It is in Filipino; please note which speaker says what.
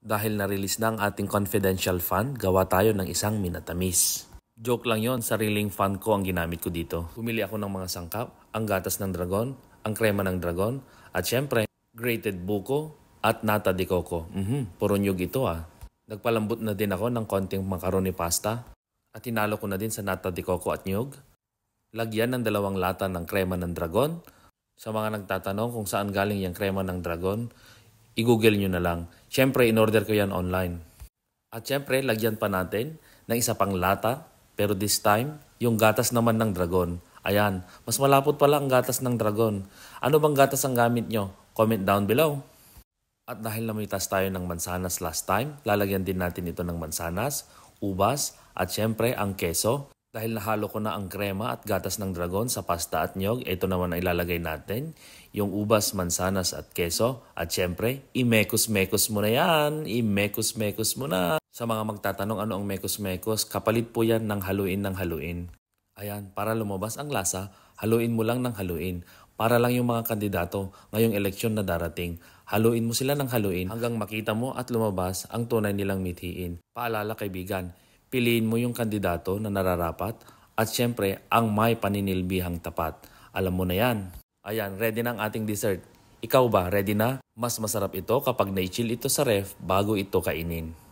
Speaker 1: Dahil na-release na ang ating confidential fund, gawa tayo ng isang minatamis. Joke lang yon, sariling fund ko ang ginamit ko dito. Pumili ako ng mga sangkap, ang gatas ng dragon, ang krema ng dragon, at syempre, grated buko at nata de coco. Mm-hmm, puro nyug ito ah. Nagpalambot na din ako ng konting macaroni pasta at tinalo ko na din sa nata de coco at nyug. Lagyan ng dalawang lata ng krema ng dragon. Sa mga nagtatanong kung saan galing yung krema ng dragon, i-google nyo na lang Siyempre, in-order ko yan online. At siyempre, lagyan pa natin ng isa pang lata, pero this time, yung gatas naman ng dragon. Ayan, mas malapot pala ang gatas ng dragon. Ano bang gatas ang gamit nyo? Comment down below. At dahil namitas tayo ng mansanas last time, lalagyan din natin ito ng mansanas, ubas, at syempre ang keso. Dahil nahalo ko na ang krema at gatas ng dragon sa pasta at nyog, ito naman ang ilalagay natin. Yung ubas, mansanas at keso. At syempre, imekos-mekos mo na yan. Imekos-mekos mo na. Sa mga magtatanong ano ang mekos-mekos, kapalit po yan ng haluin ng haluin. Ayan, para lumabas ang lasa, haluin mo lang ng haluin. Para lang yung mga kandidato ngayong eleksyon na darating, haluin mo sila ng haluin hanggang makita mo at lumabas ang tunay nilang mithiin. Paalala kaibigan, piliin mo yung kandidato na nararapat at syempre ang may paninilbihang tapat. Alam mo na yan. Ayan, ready na ang ating dessert. Ikaw ba, ready na? Mas masarap ito kapag naichil ito sa ref bago ito kainin.